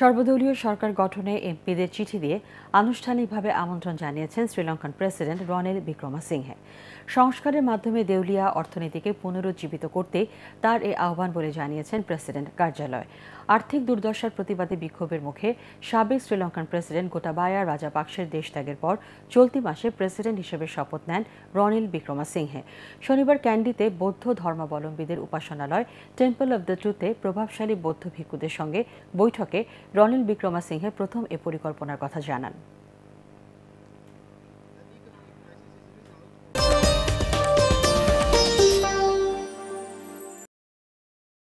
সর্বদলীয় সরকার গঠনে এমপিদের চিঠি দিয়ে আনুষ্ঠানিকভাবে আমন্ত্রণ জানিয়েছেন শ্রীলঙ্কান প্রেসিডেন্ট রনিল বিক্রমাসিংহে সংস্কারের মাধ্যমে দেউলিয়া অর্থনীতিকে পুনরুজ্জীবিত করতে তার এ আহ্বান বলে জানিয়েছেন প্রেসিডেন্ট কার্যালয় আর্থিক দুর্দশার প্রতিবাদে বিক্ষোভের মুখে সাবেক শ্রীলঙ্কান প্রেসিডেন্ট গোটাবায়া রাজাপাকসের দেশত্যাগের পর চলতি মাসে প্রেসিডেন্ট হিসেবে শপথ নেন রনিল বিক্রমাসিংহে শনিবার ক্যান্ডিতে বৌদ্ধ ধর্মাবলম্বীদের উপাসনালয় টেম্পল অব দ্য ট্রুথে প্রভাবশালী বৌদ্ধ ভিক্ষুদের সঙ্গে বৈঠকে রনিল বিক্রমাসিংহে প্রথম এ পরিকল্পনার কথা জানান